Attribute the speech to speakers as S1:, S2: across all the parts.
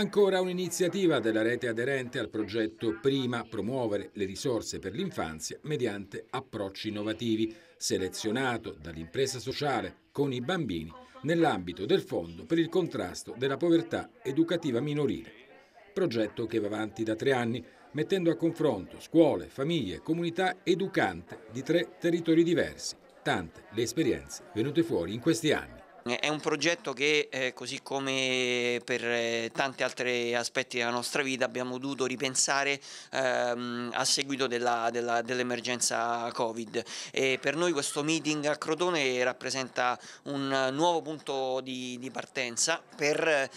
S1: Ancora un'iniziativa della rete aderente al progetto Prima promuovere le risorse per l'infanzia mediante approcci innovativi, selezionato dall'impresa sociale con i bambini nell'ambito del Fondo per il contrasto della povertà educativa minorile. Progetto che va avanti da tre anni, mettendo a confronto scuole, famiglie comunità educante di tre territori diversi, tante le esperienze venute fuori in questi anni.
S2: Eh, è un progetto che, eh, così come per eh, tanti altri aspetti della nostra vita, abbiamo dovuto ripensare ehm, a seguito dell'emergenza dell Covid. E per noi questo meeting a Crotone rappresenta un nuovo punto di, di partenza per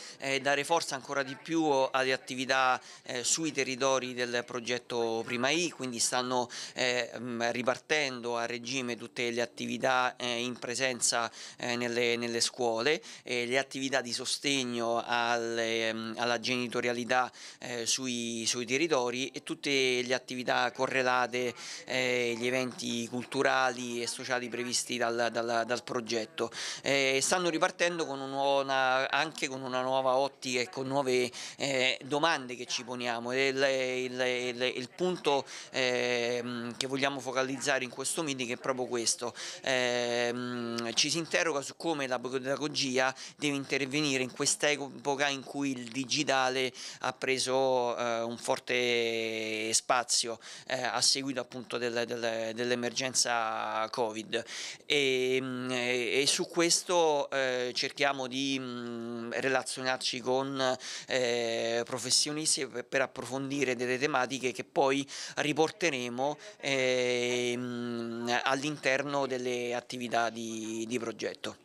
S2: dare forza ancora di più alle attività sui territori del progetto Prima I, quindi stanno mm, ripartendo a regime tutte le attività in presenza nelle, nelle nelle scuole, eh, le attività di sostegno alle, mm, alla genitorialità eh, sui, sui, territori e tutte le attività correlate, eh, eventi culturali e sociali previsti dal, dal, dal progetto. Eh, stanno ripartendo con una, anche con una nuova ottica e con nuove eh, domande che ci poniamo. Il, il, il, il punto ehm, che vogliamo focalizzare in questo meeting è proprio questo. Ehm, ci si interroga su come la pedagogia deve intervenire in quest'epoca in cui il digitale ha preso eh, un forte spazio eh, a seguito appunto del, del, dell'emergenza Covid e, mm, e, su questo eh, cerchiamo di mh, mm, relazionarci con eh, professionisti per, per, approfondire delle tematiche che poi riporteremo eh, mm, all'interno delle attività di, di progetto.